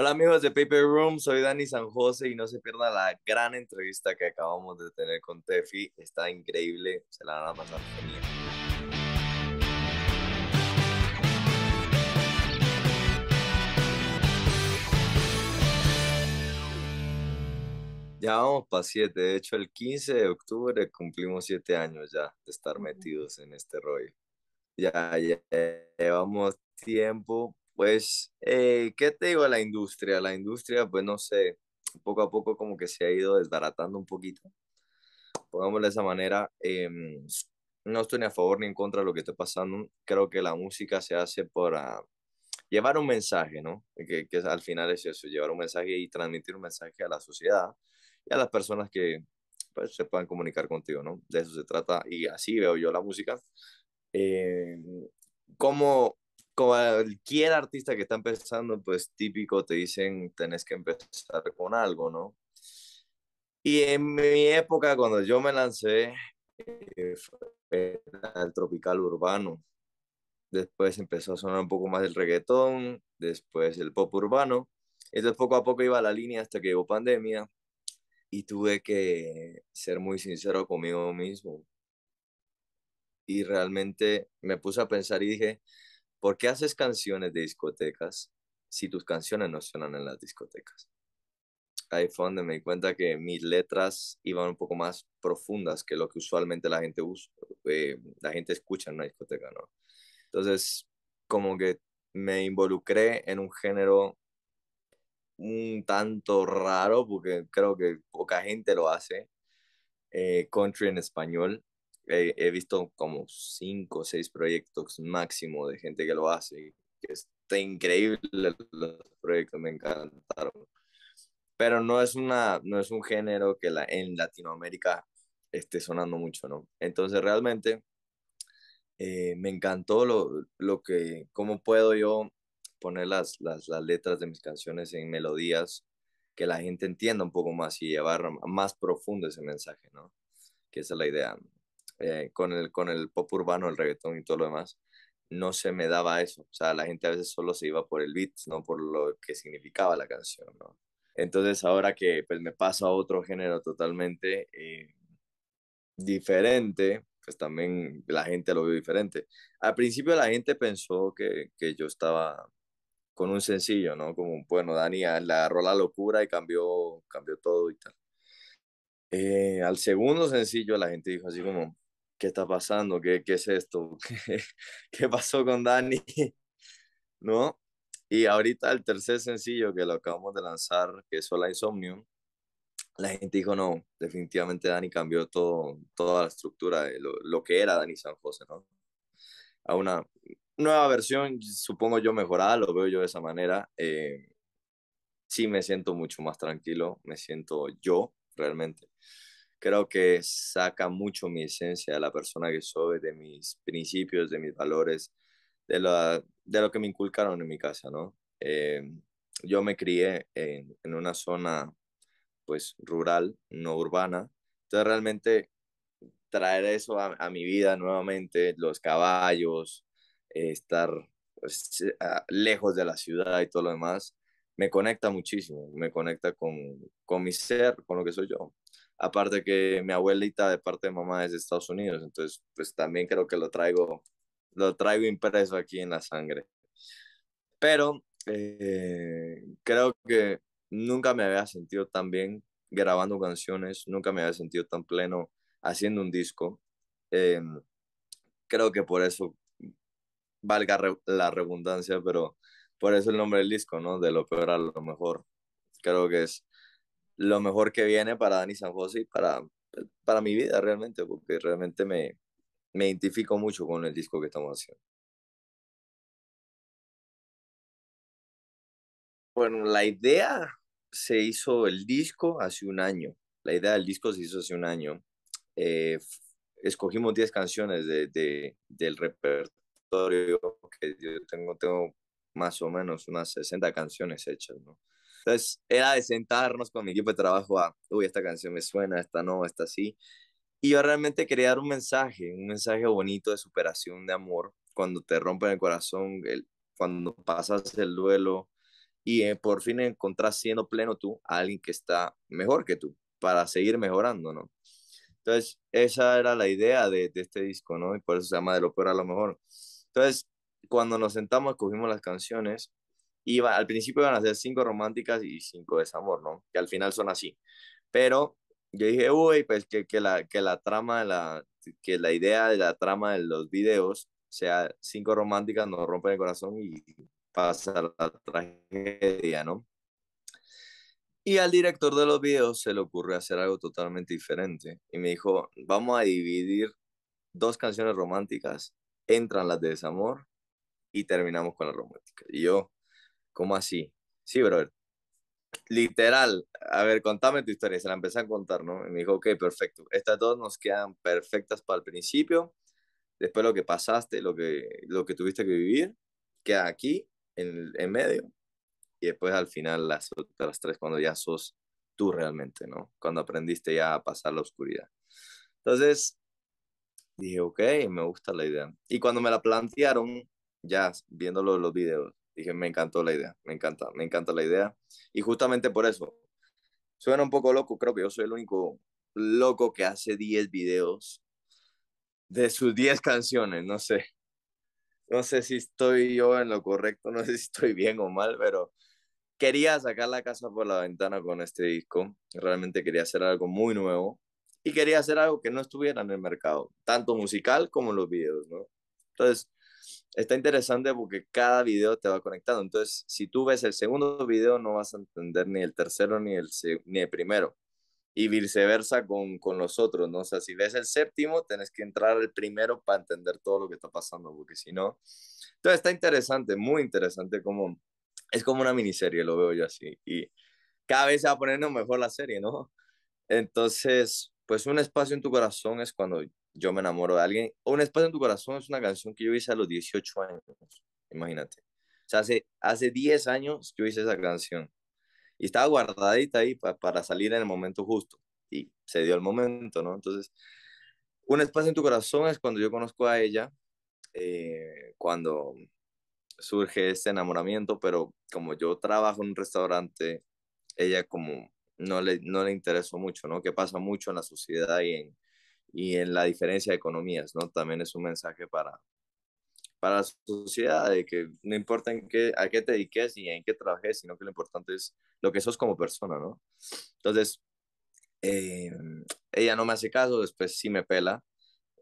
Hola amigos de Paper Room, soy Dani San José y no se pierda la gran entrevista que acabamos de tener con Tefi. Está increíble, se la van a pasar genial. Ya vamos para siete, de hecho el 15 de octubre cumplimos siete años ya de estar metidos en este rollo. Ya, ya llevamos tiempo pues, eh, ¿qué te digo la industria? La industria, pues no sé, poco a poco como que se ha ido desbaratando un poquito. Pongámoslo de esa manera. Em, no estoy ni a favor ni en contra de lo que está pasando. Creo que la música se hace para llevar un mensaje, ¿no? Que, que al final es eso, llevar un mensaje y transmitir un mensaje a la sociedad y a las personas que pues, se puedan comunicar contigo, ¿no? De eso se trata y así veo yo la música. Eh, ¿Cómo como cualquier artista que está empezando, pues típico te dicen, tenés que empezar con algo, ¿no? Y en mi época, cuando yo me lancé, eh, fue el tropical urbano. Después empezó a sonar un poco más el reggaetón, después el pop urbano. Entonces poco a poco iba la línea hasta que llegó pandemia y tuve que ser muy sincero conmigo mismo. Y realmente me puse a pensar y dije, ¿Por qué haces canciones de discotecas si tus canciones no suenan en las discotecas? Ahí fue donde me di cuenta que mis letras iban un poco más profundas que lo que usualmente la gente, usa, eh, la gente escucha en una discoteca, ¿no? Entonces, como que me involucré en un género un tanto raro, porque creo que poca gente lo hace, eh, country en español, he, visto como cinco o seis proyectos máximo de gente que lo hace, que está increíble los proyectos, me encantaron. Pero no es, una, no es un género que la, en Latinoamérica esté sonando mucho, ¿no? Entonces realmente eh, me encantó lo, que, cómo puedo yo poner las, las letras de mis canciones en melodías que la gente entienda un poco más y llevar más profundo ese mensaje, ¿no? Que esa es la idea. Eh, con, el, con el pop urbano, el reggaetón y todo lo demás, no se me daba eso. O sea, la gente a veces solo se iba por el beat, no por lo que significaba la canción, ¿no? Entonces ahora que pues, me paso a otro género totalmente eh, diferente, pues también la gente lo vio diferente. Al principio la gente pensó que, que yo estaba con un sencillo, ¿no? Como, bueno, Dani le agarró la locura y cambió, cambió todo y tal. Eh, al segundo sencillo la gente dijo así como, ¿qué está pasando? ¿Qué, qué es esto? ¿Qué, ¿Qué, pasó con Dani? ¿No? Y ahorita el tercer sencillo que lo acabamos de lanzar, que es Hola Insomnium, la gente dijo, no, definitivamente Dani cambió todo, toda la estructura de lo, lo que era Dani San José, ¿no? A una nueva versión, supongo yo mejorada, lo veo yo de esa manera. Eh, sí me siento mucho más tranquilo, me siento yo realmente creo que saca mucho mi esencia de la persona que soy, de mis principios, de mis valores, de, de lo que me inculcaron en mi casa, ¿no? Em, yo me crié en, una zona, pues, rural, no urbana. Entonces, realmente traer eso a, mi vida nuevamente, los caballos, estar pues, lejos de la ciudad y todo lo demás, me conecta muchísimo, me conecta con, con mi ser, con lo que soy yo. Aparte que mi abuelita de parte de mamá es de Estados Unidos, entonces pues también creo que lo traigo, lo traigo impreso aquí en la sangre. Pero eh, creo que nunca me había sentido tan bien grabando canciones, nunca me había sentido tan pleno haciendo un disco. Eh, creo que por eso, valga la redundancia, pero por eso el nombre del disco, ¿no? De lo peor a lo mejor. Creo que es lo mejor que viene para Dani San José y para, para mi vida realmente, porque realmente me, me identifico mucho con el disco que estamos haciendo. Bueno, la idea se hizo el disco hace un año. La idea del disco se hizo hace un año. Eh, escogimos 10 canciones de, del repertorio que yo tengo, tengo más o menos unas 60 canciones hechas, ¿no? Entonces era de sentarnos con mi equipo de trabajo a, uy, esta canción me suena, esta no, esta sí. Y yo realmente quería dar un mensaje, un mensaje bonito de superación, de amor, cuando te rompen el corazón, el, cuando pasas el duelo y eh, por fin encontrás siendo pleno tú a alguien que está mejor que tú para seguir mejorando, ¿no? Entonces, esa era la idea de, este disco, ¿no? Y por eso se llama De lo peor a lo mejor. Entonces, cuando nos sentamos, cogimos las canciones Iba, al principio iban a ser cinco románticas y cinco desamor, ¿no? Que al final son así. Pero yo dije, uy, pues que, que, la, que la trama, la, que la idea de la trama de los videos sea cinco románticas, nos rompen el corazón y pasa la tragedia, ¿no? Y al director de los videos se le ocurrió hacer algo totalmente diferente y me dijo, vamos a dividir dos canciones románticas, entran las de desamor y terminamos con las románticas. Y yo, ¿Cómo así? Sí, brother. Literal, a ver, contame tu historia. Se la empecé a contar, ¿no? Y me dijo, ok, perfecto. Estas dos nos quedan perfectas para el principio. Después lo que pasaste, lo que, lo que tuviste que vivir, queda aquí, en, medio. Y después al final las otras tres, cuando ya sos tú realmente, ¿no? Cuando aprendiste ya a pasar la oscuridad. Entonces, dije, ok, me gusta la idea. Y cuando me la plantearon, ya viéndolo los videos, dije, me encantó la idea, me encanta, me encanta la idea. Y justamente por eso, suena un poco loco, creo que yo soy el único loco que hace 10 videos de sus 10 canciones, no sé. No sé si estoy yo en lo correcto, no sé si estoy bien o mal, pero quería sacar la casa por la ventana con este disco. Realmente quería hacer algo muy nuevo y quería hacer algo que no estuviera en el mercado, tanto musical como los videos, ¿no? Entonces, está interesante porque cada video te va conectando. Entonces, si tú ves el segundo video, no vas a entender ni el tercero ni el, ni el primero. Y viceversa con, con los otros, ¿no? O sea, si ves el séptimo, tenés que entrar al primero para entender todo lo que está pasando, porque si no... Entonces, está interesante, muy interesante, como... Es como una miniserie, lo veo yo así. Y cada vez se va poniendo mejor la serie, ¿no? Entonces, pues un espacio en tu corazón es cuando yo me enamoro de alguien. Un espacio en tu corazón es una canción que yo hice a los 18 años, imagínate. O hace, hace 10 años yo hice esa canción. Y estaba guardadita ahí para salir en el momento justo. Y se dio el momento, ¿no? Entonces, un espacio en tu corazón es cuando yo conozco a ella, eh, cuando surge este enamoramiento, pero como yo trabajo en un restaurante, ella como no le, no le interesó mucho, ¿no? Que pasa mucho en la sociedad y en, y en la diferencia de economías, ¿no? También es un mensaje para, para la sociedad, de que no importa en qué, a qué te dediques y en qué trabajes, sino que lo importante es lo que sos como persona, ¿no? Entonces, eh, ella no me hace caso, después sí me pela.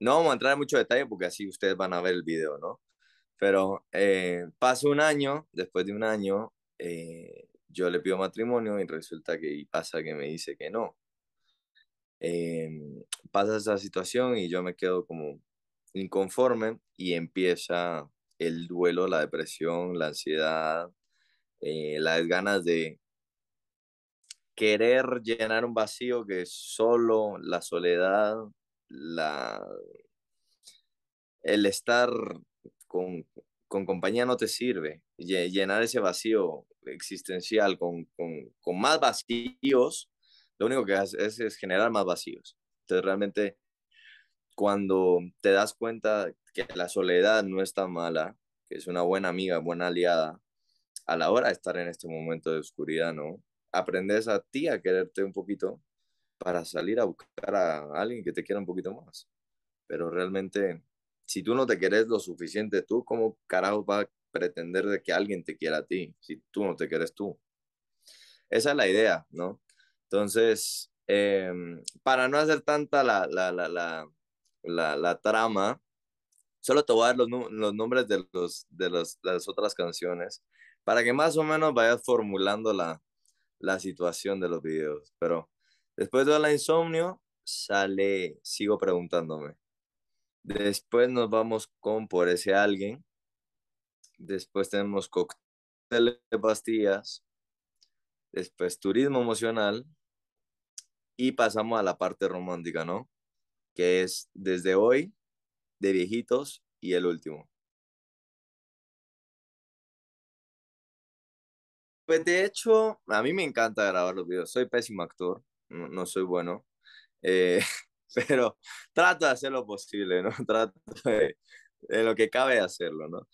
No vamos a entrar en mucho detalle porque así ustedes van a ver el video, ¿no? Pero eh, pasa un año, después de un año, eh, yo le pido matrimonio y resulta que pasa que me dice que no. Em, pasa esa situación y yo me quedo como inconforme y empieza el duelo, la depresión, la ansiedad, eh, las ganas de querer llenar un vacío que solo la soledad, la, el estar con, compañía no te sirve. Llenar ese vacío existencial con más vacíos lo único que haces es generar más vacíos. Entonces realmente cuando te das cuenta que la soledad no está mala, que es una buena amiga, buena aliada, a la hora de estar en este momento de oscuridad, ¿no? Aprendes a ti a quererte un poquito para salir a buscar a alguien que te quiera un poquito más. Pero realmente, si tú no te querés lo suficiente tú, ¿cómo carajo vas a pretender de que alguien te quiera a ti si tú no te quieres tú? Esa es la idea, ¿no? Entonces, em, para no hacer tanta la, la, la, la, trama, solo te voy a dar los, nombres de, las otras canciones para que más o menos vayas formulando la, la situación de los videos. Pero después de la insomnio, sale, sigo preguntándome. Después nos vamos con Por ese alguien. Después tenemos cócteles de pastillas. Después turismo emocional. Y pasamos a la parte romántica, ¿no? Que es desde hoy, de viejitos y el último. Pues de hecho, a mí me encanta grabar los videos. Soy pésimo actor, no, soy bueno, eh, pero trato de hacer lo posible, ¿no? Trato de, lo que cabe hacerlo, ¿no?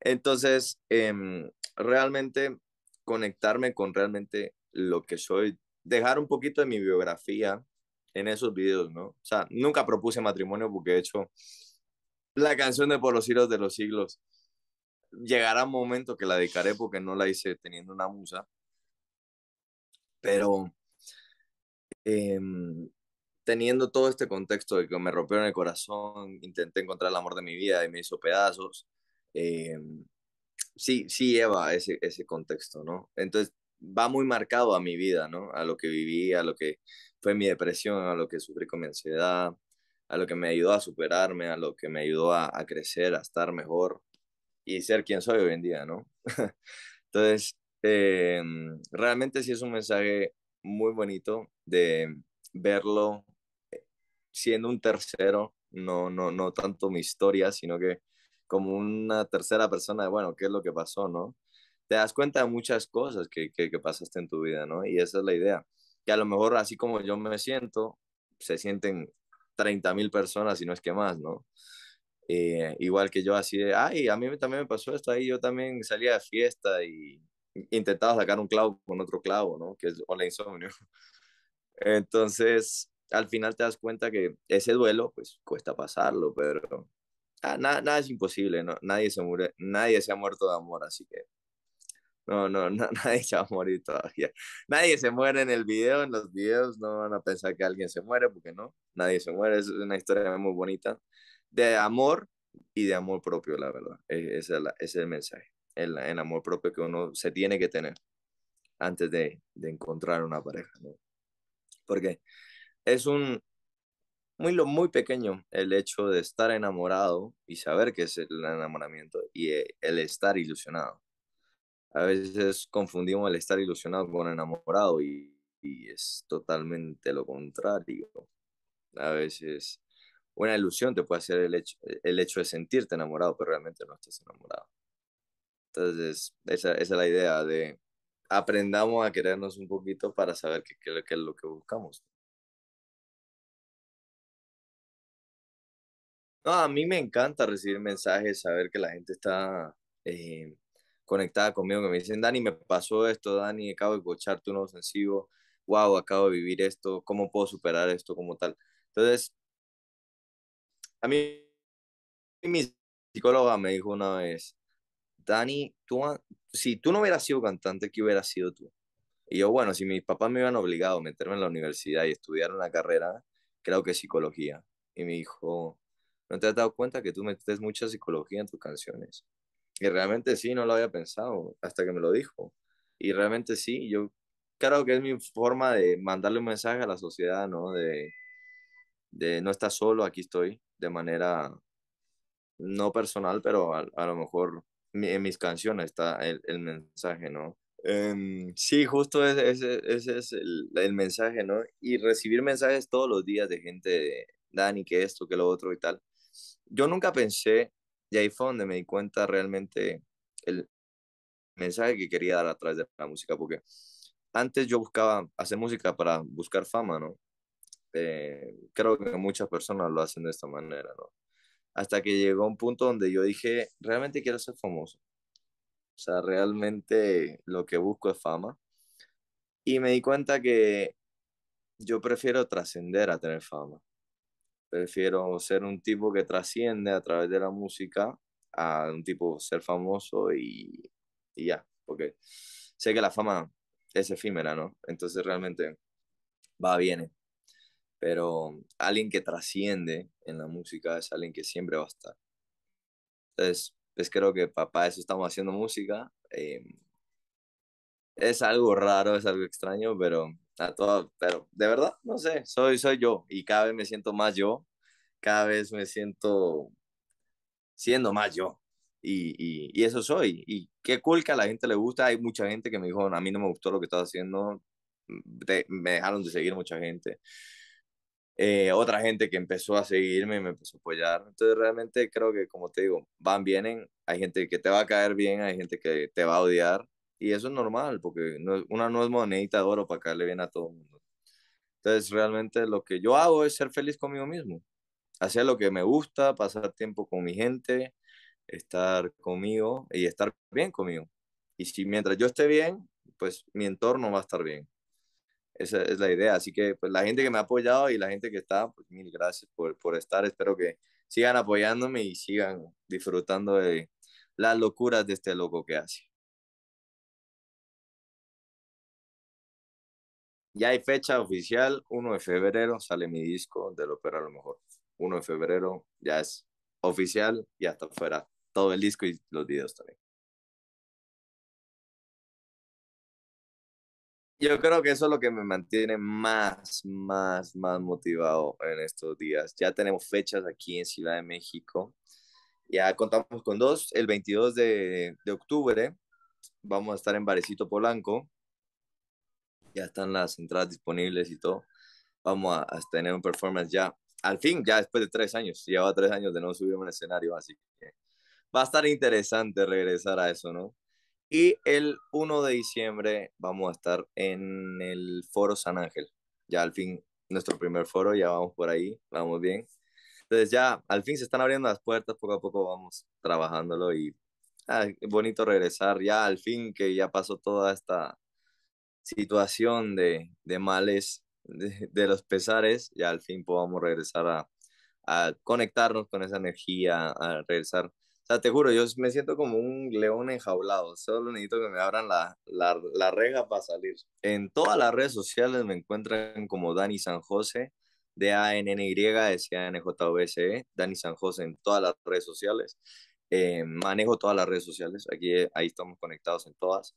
Entonces, em, realmente conectarme con realmente lo que soy dejar un poquito de mi biografía en esos videos, ¿no? O sea, nunca propuse matrimonio porque he hecho la canción de Por los siglos de los siglos llegará un momento que la dedicaré porque no la hice teniendo una musa, pero em, teniendo todo este contexto de que me rompieron el corazón, intenté encontrar el amor de mi vida y me hizo pedazos, em, sí, sí lleva ese, ese contexto, ¿no? Entonces va muy marcado a mi vida, ¿no? A lo que viví, a lo que fue mi depresión, a lo que sufrí con mi ansiedad, a lo que me ayudó a superarme, a lo que me ayudó a, crecer, a estar mejor y ser quien soy hoy en día, ¿no? Entonces, em, realmente sí es un mensaje muy bonito de verlo siendo un tercero, no, no, no tanto mi historia, sino que como una tercera persona de, bueno, ¿qué es lo que pasó, no? te das cuenta de muchas cosas que, pasaste en tu vida, ¿no? Y esa es la idea. Que a lo mejor así como yo me siento, se sienten 30 mil personas y no es que más, ¿no? Eh, igual que yo así de, ay, a mí también me pasó esto, ahí yo también salía de fiesta y intentaba sacar un clavo con otro clavo, ¿no? Que es o la insomnio. Entonces, al final te das cuenta que ese duelo, pues cuesta pasarlo, pero ah, nada, nada es imposible, ¿no? Nadie se, muere, nadie se ha muerto de amor, así que no, no, no, nadie se va todavía. Nadie se muere en el video, en los videos no van a pensar que alguien se muere, porque no, nadie se muere. Es una historia muy bonita de amor y de amor propio, la verdad. E-, ese es, es el mensaje, el, amor propio que uno se tiene que tener antes de, encontrar una pareja, Porque es un, muy, muy pequeño el hecho de estar enamorado y saber que es el enamoramiento y eh, el estar ilusionado a veces confundimos el estar ilusionado con enamorado y, es totalmente lo contrario. A veces una ilusión te puede hacer el hecho, eh, el hecho de sentirte enamorado, pero realmente no estás enamorado. Entonces, esa, es la idea de aprendamos a querernos un poquito para saber qué, qué, es lo que buscamos. a mí me encanta recibir mensajes, saber que la gente está eh, conectada conmigo que me dicen, Dani, me pasó esto, Dani, acabo de escuchar tu nuevo sencillo, wow, acabo de vivir esto, ¿cómo puedo superar esto como tal? Entonces, a mí mi psicóloga me dijo una vez, Dani, tú, si tú no hubieras sido cantante, ¿qué hubieras sido tú? Y yo, bueno, si mis papás me hubieran obligado a meterme en la universidad y estudiar una carrera, creo que psicología. Y me dijo, ¿no te has dado cuenta que tú metes mucha psicología en tus canciones? Y realmente sí, no lo había pensado hasta que me lo dijo. Y realmente sí, yo creo que es mi forma de mandarle un mensaje a la sociedad, ¿no? De, no estar solo, aquí estoy, de manera no personal, pero a, lo mejor en mis canciones está el, mensaje, ¿no? Em, sí, justo ese, es el, el, mensaje, ¿no? Y recibir mensajes todos los días de gente, Dani, que esto, que lo otro y tal. Yo nunca pensé y ahí fue donde me di cuenta realmente el mensaje que quería dar a través de la música, porque antes yo buscaba hacer música para buscar fama, ¿no? Eh, creo que muchas personas lo hacen de esta manera, ¿no? Hasta que llegó un punto donde yo dije, realmente quiero ser famoso. O sea, realmente lo que busco es fama. Y me di cuenta que yo prefiero trascender a tener fama. Prefiero ser un tipo que trasciende a través de la música a un tipo ser famoso y, y ya, porque sé que la fama es efímera, ¿no? Entonces realmente va, viene. Pero alguien que trasciende en la música es alguien que siempre va a estar. Entonces, pues creo que para eso estamos haciendo música. Em, es algo raro, es algo extraño, pero a todo, pero de verdad, no sé, soy, soy yo y cada vez me siento más yo, cada vez me siento siendo más yo y, y, eso soy. Y qué cool a la gente le gusta, hay mucha gente que me dijo, a mí no me gustó lo que estaba haciendo, me dejaron de seguir mucha gente. Eh, otra gente que empezó a seguirme y me empezó a apoyar. Entonces realmente creo que, como te digo, van, vienen. Hay gente que te va a caer bien, hay gente que te va a odiar, y eso es normal, porque no, una no es monedita de oro para le bien a todo el mundo. Entonces, realmente lo que yo hago es ser feliz conmigo mismo, hacer lo que me gusta, pasar tiempo con mi gente, estar conmigo y estar bien conmigo. Y si mientras yo esté bien, pues mi entorno va a estar bien. Esa es la idea. Así que pues, la gente que me ha apoyado y la gente que está, pues mil gracias por, por estar. Espero que sigan apoyándome y sigan disfrutando de las locuras de este loco que hace. Ya hay fecha oficial, 1 de febrero sale mi disco del peor a lo mejor. 1 de febrero ya es oficial y hasta fuera todo el disco y los videos también. Yo creo que eso es lo que me mantiene más, más, más motivado en estos días. Ya tenemos fechas aquí en Ciudad de México. Ya contamos con dos. El 22 de, de octubre vamos a estar en Varecito Polanco ya están las entradas disponibles y todo. Vamos a, tener un performance ya, al fin, ya después de tres años, llevaba tres años de no subirme al escenario, así que va a estar interesante regresar a eso, ¿no? Y el 1 de diciembre vamos a estar en el Foro San Ángel, ya al fin nuestro primer foro, ya vamos por ahí, vamos bien. Entonces ya al fin se están abriendo las puertas, poco a poco vamos trabajándolo y es ah, bonito regresar ya al fin que ya pasó toda esta situación de, de males, de, los pesares, ya al fin podamos regresar a, a conectarnos con esa energía, a regresar. O sea, te juro, yo me siento como un león enjaulado, solo necesito que me abran la, la, la reja para salir. En todas las redes sociales me encuentran como Dani San José, de a n n e, Dani San José en todas las redes sociales. Eh, manejo todas las redes sociales, aquí ahí estamos conectados en todas.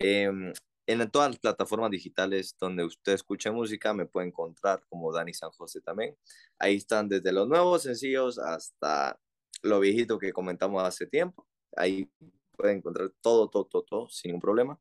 Eh, en todas las plataformas digitales donde usted escuche música, me puede encontrar como Dani San José también. Ahí están desde los nuevos sencillos hasta lo viejito que comentamos hace tiempo. Ahí puede encontrar todo, todo, todo, todo, sin ningún problema.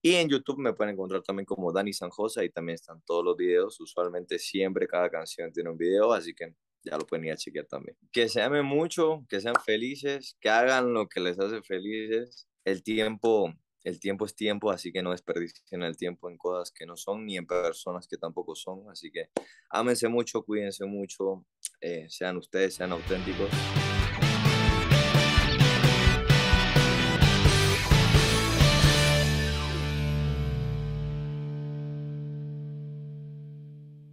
Y en YouTube me pueden encontrar también como Dani San José, ahí también están todos los videos. Usualmente siempre cada canción tiene un video, así que ya lo pueden ir a chequear también. Que se amen mucho, que sean felices, que hagan lo que les hace felices. El tiempo el tiempo es tiempo, así que no desperdicien el tiempo en cosas que no son, ni en personas que tampoco son. Así que ámense mucho, cuídense mucho, eh, sean ustedes, sean auténticos.